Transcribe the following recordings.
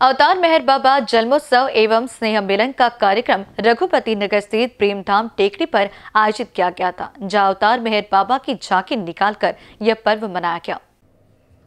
अवतार मेहर बाबा जन्मोत्सव एवं स्नेह मिलन का कार्यक्रम रघुपति नगर स्थित प्रेमधाम टेकड़ी पर आयोजित किया गया था जहां अवतार मेहर बाबा की झांकी निकालकर यह पर्व मनाया गया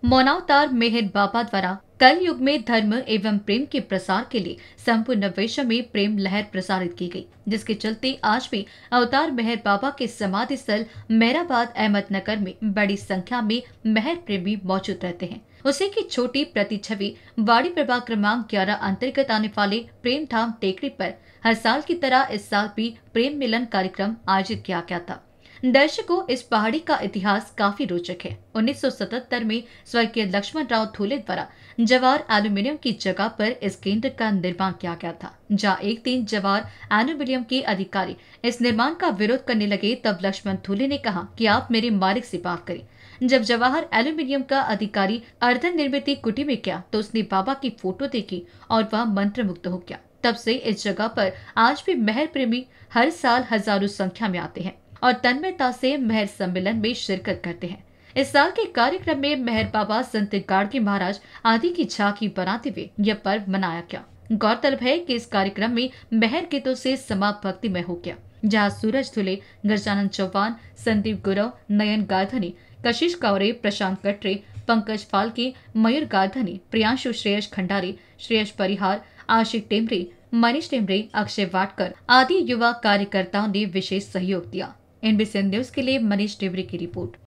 मौनावतार मेहर बाबा द्वारा कल युग में धर्म एवं प्रेम के प्रसार के लिए संपूर्ण विश्व में प्रेम लहर प्रसारित की गई जिसके चलते आज भी अवतार मेहर बाबा के समाधि स्थल मेहराबाद अहमदनगर में बड़ी संख्या में मेहर प्रेमी मौजूद रहते हैं उसी की छोटी प्रति छवि वाड़ी प्रभा क्रमांक ग्यारह अंतर्गत आने वाले प्रेम धाम टेकड़ी पर हर साल की तरह इस साल भी प्रेम मिलन कार्यक्रम आयोजित किया गया था दर्शकों इस पहाड़ी का इतिहास काफी रोचक है 1977 में स्वर्गीय लक्ष्मण राव थोले द्वारा जवार एल्यूमिनियम की जगह पर इस केंद्र का निर्माण किया गया था जहाँ एक दिन जवार एल्यूमिनियम के अधिकारी इस निर्माण का विरोध करने लगे तब लक्ष्मण थोले ने कहा कि आप मेरे मालिक से बात करें जब जवाहर एल्यूमिनियम का अधिकारी अर्ध निर्मित कुटी में गया तो उसने बाबा की फोटो देखी और वह मंत्र मुक्त हो गया तब से इस जगह पर आज भी महल प्रेमी हर साल हजारों संख्या में आते हैं और तन्मयता से मेहर सम्मेलन में शिरकत करते हैं इस साल के कार्यक्रम में मेहर बाबा संत गाड़गी महाराज आदि की झांकी बनाते हुए यह पर्व मनाया गया गौरतलब है कि इस कार्यक्रम में मेहर तो से समाप्त भक्ति में हो गया जहां सूरज धुले गजानंद चौहान संदीप गुरव नयन गाधनी कशिश कावरे प्रशांत कटरे पंकज फालके मयूर गाधनी प्रियांशु श्रेयस खंडारी श्रेयस परिहार आशिक टेमरे मनीष टेमरे अक्षय वाटकर आदि युवा कार्यकर्ताओं ने विशेष सहयोग दिया एनबीसी न्यूज के लिए मनीष डेवरी की रिपोर्ट